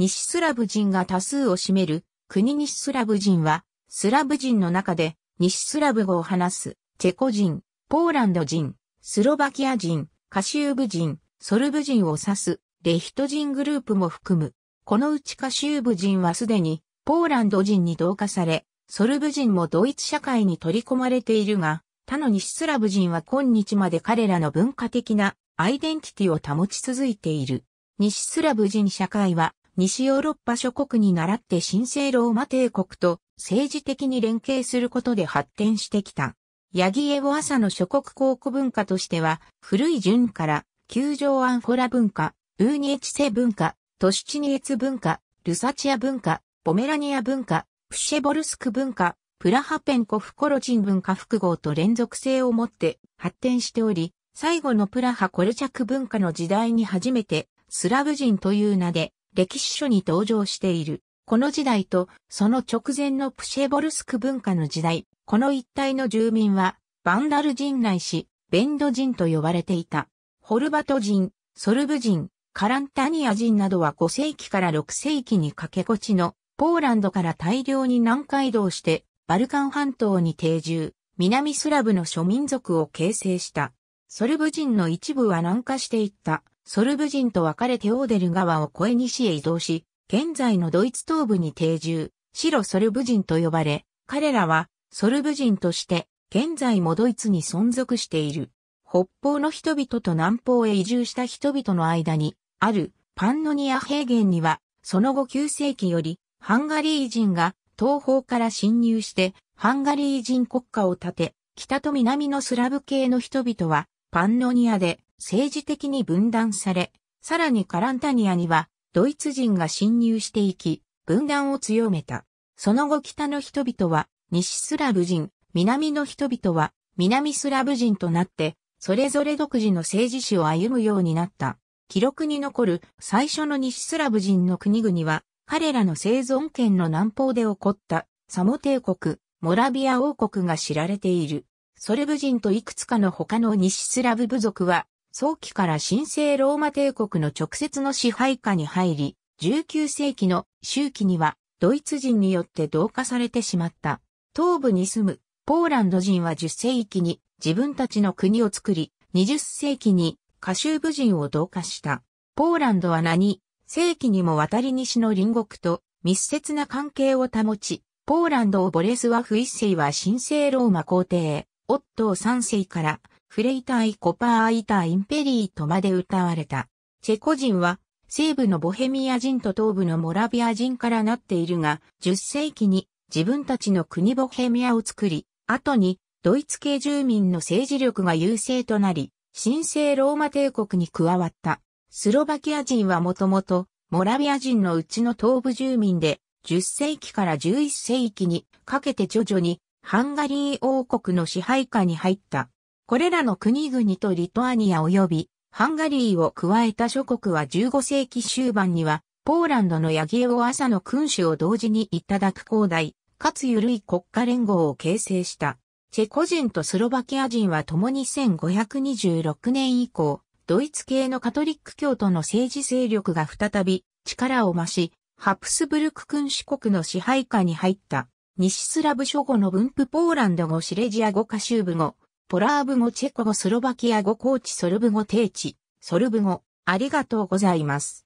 西スラブ人が多数を占める国西スラブ人は、スラブ人の中で西スラブ語を話すチェコ人、ポーランド人、スロバキア人、カシューブ人、ソルブ人を指すレヒト人グループも含む。このうちカシューブ人はすでにポーランド人に同化され、ソルブ人もドイツ社会に取り込まれているが、他の西スラブ人は今日まで彼らの文化的なアイデンティティを保ち続いている。西スラブ人社会は西ヨーロッパ諸国に倣って神聖ローマ帝国と政治的に連携することで発展してきた。ヤギエゴ朝の諸国考古文化としては、古い順から、球城アンフォラ文化、ウーニエチセ文化、トシチニエツ文化、ルサチア文化、ポメラニア文化、プシェボルスク文化、プラハペンコフコロチン文化複合と連続性を持って発展しており、最後のプラハコルチャク文化の時代に初めてスラブ人という名で歴史書に登場している。この時代とその直前のプシェボルスク文化の時代、この一帯の住民はバンダル人内し、ベンド人と呼ばれていた。ホルバト人、ソルブ人、カランタニア人などは5世紀から6世紀に駆けこちのポーランドから大量に南海道してバルカン半島に定住、南スラブの諸民族を形成した。ソルブ人の一部は南下していったソルブ人と別れてオーデル川を越え西へ移動し、現在のドイツ東部に定住、白ソルブ人と呼ばれ、彼らはソルブ人として、現在もドイツに存続している。北方の人々と南方へ移住した人々の間に、あるパンノニア平原には、その後9世紀より、ハンガリー人が東方から侵入して、ハンガリー人国家を建て、北と南のスラブ系の人々は、パンノニアで政治的に分断され、さらにカランタニアにはドイツ人が侵入していき、分断を強めた。その後北の人々は西スラブ人、南の人々は南スラブ人となって、それぞれ独自の政治史を歩むようになった。記録に残る最初の西スラブ人の国々は、彼らの生存権の南方で起こったサモ帝国、モラビア王国が知られている。ソレブ人といくつかの他の西スラブ部族は早期から神聖ローマ帝国の直接の支配下に入り、19世紀の周期にはドイツ人によって同化されてしまった。東部に住むポーランド人は10世紀に自分たちの国を作り、20世紀にカシューブ人を同化した。ポーランドは何世紀にも渡り西の隣国と密接な関係を保ち、ポーランドをボレスワフ一世は神聖ローマ皇帝、オットー三世からフレイターイ・コパー・アイタ・ー・インペリートまで歌われた。チェコ人は西部のボヘミア人と東部のモラビア人からなっているが、10世紀に自分たちの国ボヘミアを作り、後にドイツ系住民の政治力が優勢となり、神聖ローマ帝国に加わった。スロバキア人はもともとモラビア人のうちの東部住民で、10世紀から11世紀にかけて徐々にハンガリー王国の支配下に入った。これらの国々とリトアニア及びハンガリーを加えた諸国は15世紀終盤には、ポーランドのヤギエオ朝の君主を同時にいただく広大、かつ緩い国家連合を形成した。チェコ人とスロバキア人は共に1526年以降、ドイツ系のカトリック教徒の政治勢力が再び力を増し、ハプスブルク君主国の支配下に入った。西スラブ諸語の分布ポーランド語シレジア語歌集部語、ポラーブ語チェコ語スロバキア語コーチソルブ語定地、ソルブ語、ありがとうございます。